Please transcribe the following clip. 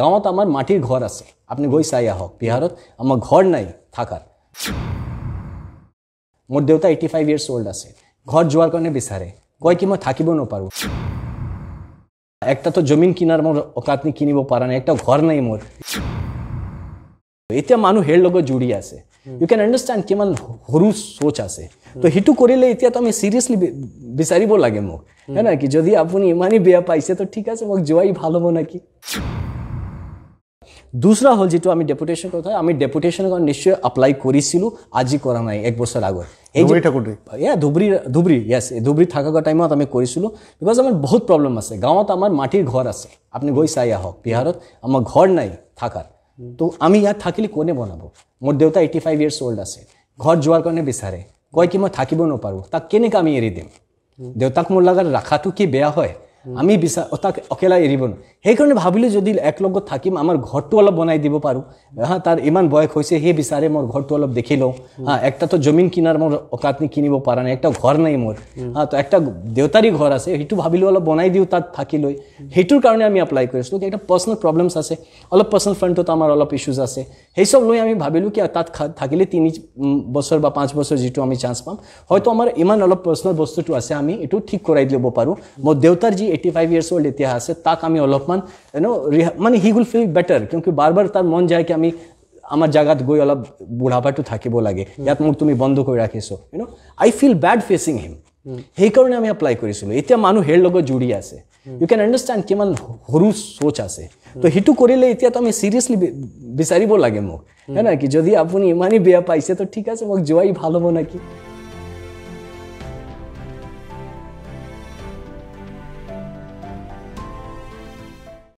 গাঁৱত আমাৰ মাটিৰ ঘৰ আছে আপুনি গৈ চাই আহক বিহাৰত আমাৰ ঘৰ নাই থকাৰ মোৰ দেউতা এইটি ফাইভ ইয়েৰ্ছ অ'ল্ড আছে ঘৰ যোৱাৰ কাৰণে বিচাৰে কয় কি মই থাকিব নপাৰোঁ এটাতো জমিন কিনাৰ মোৰ অকাতনি কিনিব পৰা নাই এটা ঘৰ নাই মোৰ এতিয়া মানুহ হেৰি লগত জুৰি আছে ইউ কেন আণ্ডাৰষ্টেণ্ড কিমান সৰু চোচ আছে তো সেইটো কৰিলে এতিয়াতো আমি চিৰিয়াছলি বিচাৰিব লাগে মোক হয় কি যদি আপুনি ইমানেই বেয়া পাইছে তো ঠিক আছে মোক যোৱাই ভাল হ'ব নেকি দূসৰা হল যেটো আমি ডেপুটেশন কথা আমি ডেপুটেশন কাৰণ নিশ্চয় এপ্লাই কৰেছিল আজি কৰা নাই এক বছৰ আগে এই যে ইয়া ধুবৰী ধুবৰী ইয়াস ধুবৰী থাকা টাইমত আমি কৰেছিল বিকজ আমাৰ বহুত প্ৰবলেম আছে গাঁৱত আমাৰ মাটিৰ ঘৰ আছে আপুনি গই চাই আহক বিহাৰত আমাৰ ঘৰ নাই থাকাৰ তো আমি ইয়াত থাকিলে কোনে বনাব মোৰ দেউতা এইটি ফাইভ ইয়াৰ্ছ অ'ল্ড আছে ঘৰ যোৱাৰ কাৰণে বিচাৰে কয় কি মই থাকিব নপাৰোঁ তাক কেনেকৈ আমি এৰি দিম দেউতাক মোৰ লগত ৰাখাটো কি বেয়া হয় আমি বিচাৰ তাক অকেলা এৰিব নোৱাৰোঁ সেইকাৰণে ভাবিলোঁ যদি একলগত থাকিম আমাৰ ঘৰটো অলপ বনাই দিব পাৰোঁ হা তাৰ ইমান বয়স হৈছে সেই বিচাৰে মোৰ ঘৰটো অলপ দেখি লওঁ হা এটাতো জমিন কিনাৰ মোৰ অকাতনি কিনিব পৰা নাই এটা ঘৰ নাই মোৰ হা তো এটা দেউতাৰী ঘৰ আছে সেইটো ভাবিলোঁ অলপ বনাই দিওঁ তাত থাকি লৈ সেইটোৰ কাৰণে আমি এপ্লাই কৰিছিলোঁ এটা পাৰ্চনেল প্ৰব্লেমছ আছে অলপ পাৰ্চনেল ফ্ৰেণ্ডত আমাৰ অলপ ইছ্যুজ আছে সেইচব লৈ আমি ভাবিলোঁ কি তাত থাকিলে তিনি বছৰ বা পাঁচ বছৰ যিটো আমি চান্স পাম হয়তো আমাৰ ইমান অলপ পাৰ্চনেল বস্তুটো আছে আমি এইটো ঠিক কৰাই দিব পাৰোঁ মোৰ দেউতাৰ যি এইটি ফাইভ ইয়ার্স ওল্ড ইতিহাস আছে তাক আমি অলপমান ইউনো রিহা মানে হি উইল ফিল বেটার কিন্তু বারবার তার মন যায় কি আমি আমার জায়গাত গৈ অলপ বুঢ়াপাটো থাকিব লাগে ইয়াত মোক তুমি বন্ধ করে রাখিছো you know I feel bad facing him সেইকাৰণে আমি এপ্লাই কৰিছিলোঁ এতিয়া মানুহ হেৰ লগত জুৰি আছে ইউ কেন আণ্ডাৰষ্টেণ্ড কিমান সৰু চ'চ আছে তো সেইটো কৰিলে এতিয়াতো আমি চিৰিয়াছলি বিচাৰিব লাগে মোক হয় কি যদি আপুনি ইমানেই বেয়া পাইছে তো ঠিক আছে মোক যোৱাই ভাল হ'ব নেকি